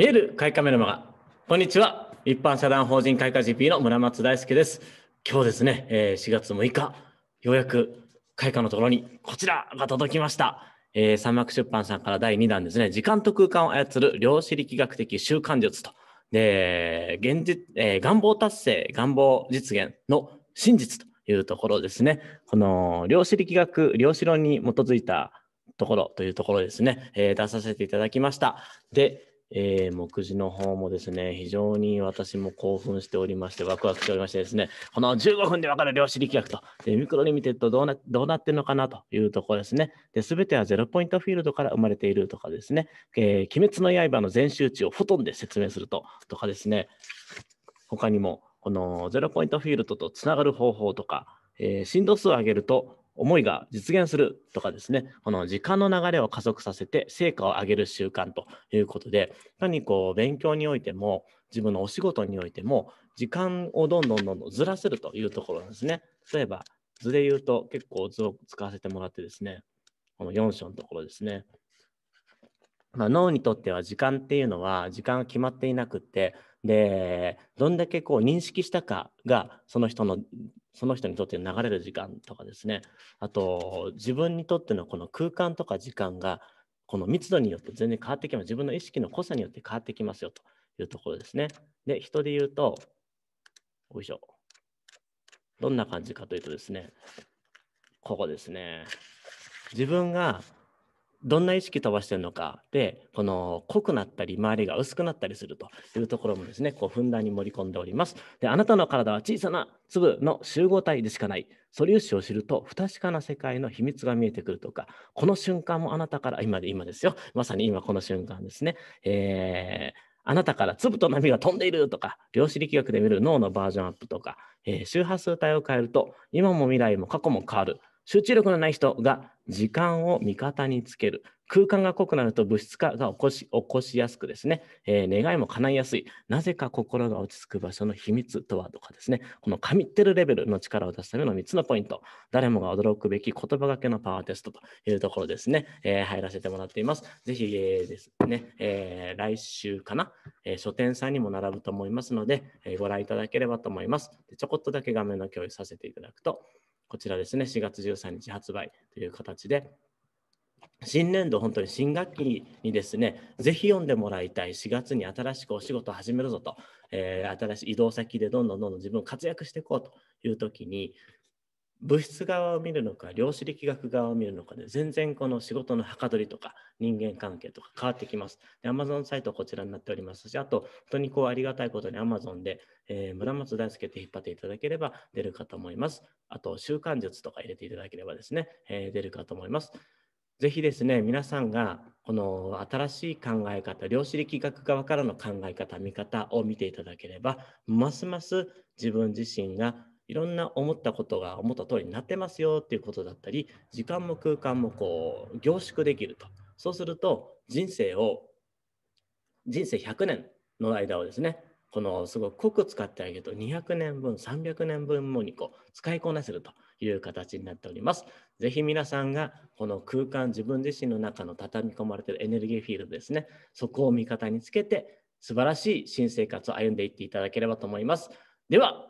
見える開花メルマガ。こんにちは。一般社団法人開花 GP の村松大輔です。今日ですね、え4月6日、ようやく開花のところにこちらが届きました。えー、三幕出版さんから第2弾ですね、時間と空間を操る量子力学的習慣術と、で、現実、えー、願望達成、願望実現の真実というところですね。この量子力学、量子論に基づいたところというところですね、えー、出させていただきました。で、えー、目次の方もですね、非常に私も興奮しておりまして、ワクワクしておりましてですね、この15分で分かる量子力学と、でミクロリミテッドどうなどうなってるのかなというところですね。で、全てはゼロポイントフィールドから生まれているとかですね、えー、鬼滅の刃の全周値をフォトンで説明するととかですね、他にも、このゼロポイントフィールドとつながる方法とか、えー、振動数を上げると思いが実現するとかですね、この時間の流れを加速させて成果を上げる習慣ということで、何こう勉強においても、自分のお仕事においても、時間をどんどんどんどんずらせるというところなんですね。例えば図で言うと結構図を使わせてもらってですね、この4章のところですね。まあ、脳にとっては時間っていうのは時間が決まっていなくて、で、どんだけこう認識したかがその人のその人にとって流れる時間とかですねあと自分にとってのこの空間とか時間がこの密度によって全然変わってきます自分の意識の濃さによって変わってきますよというところですねで人で言うとよいしょどんな感じかというとですねここですね自分がどんな意識飛ばしてるのかでこの濃くなったり周りが薄くなったりするというところもですねこうふんだんに盛り込んでおりますであなたの体は小さな粒の集合体でしかない素粒子を知ると不確かな世界の秘密が見えてくるとかこの瞬間もあなたから今で今ですよまさに今この瞬間ですね、えーあなたから粒と波が飛んでいるとか、量子力学で見る脳のバージョンアップとか、えー、周波数帯を変えると、今も未来も過去も変わる。集中力のない人が時間を味方につける。空間が濃くなると物質化が起こし起こしやすくですね、えー、願いも叶いやすい、なぜか心が落ち着く場所の秘密とはとかですね、この神ってるレベルの力を出すための3つのポイント、誰もが驚くべき言葉がけのパワーテストというところですね、えー、入らせてもらっています。ぜひ、えー、ですね、え来週かな、え書店さんにも並ぶと思いますので、えご覧いただければと思いますで。ちょこっとだけ画面の共有させていただくと、こちらですね、4月13日発売という形で、新年度、本当に新学期にですね、ぜひ読んでもらいたい、4月に新しくお仕事を始めるぞと、えー、新しい移動先でどんどんどんどん自分を活躍していこうという時に、物質側を見るのか量子力学側を見るのかで全然この仕事のはかどりとか人間関係とか変わってきます。で Amazon サイトはこちらになっておりますしあと本当にこうありがたいことに Amazon で、えー、村松大輔って引っ張っていただければ出るかと思います。あと習慣術とか入れていただければですね、えー、出るかと思います。ぜひですね、皆さんがこの新しい考え方、量子力学側からの考え方、見方を見ていただければ、ますます自分自身がいろんな思ったことが思った通りになってますよっていうことだったり時間も空間もこう凝縮できるとそうすると人生を人生100年の間をですねこのすごく濃く使ってあげると200年分300年分もにこう使いこなせるという形になっております。ぜひ皆さんがこの空間自分自身の中の畳み込まれてるエネルギーフィールドですねそこを味方につけて素晴らしい新生活を歩んでいっていただければと思います。では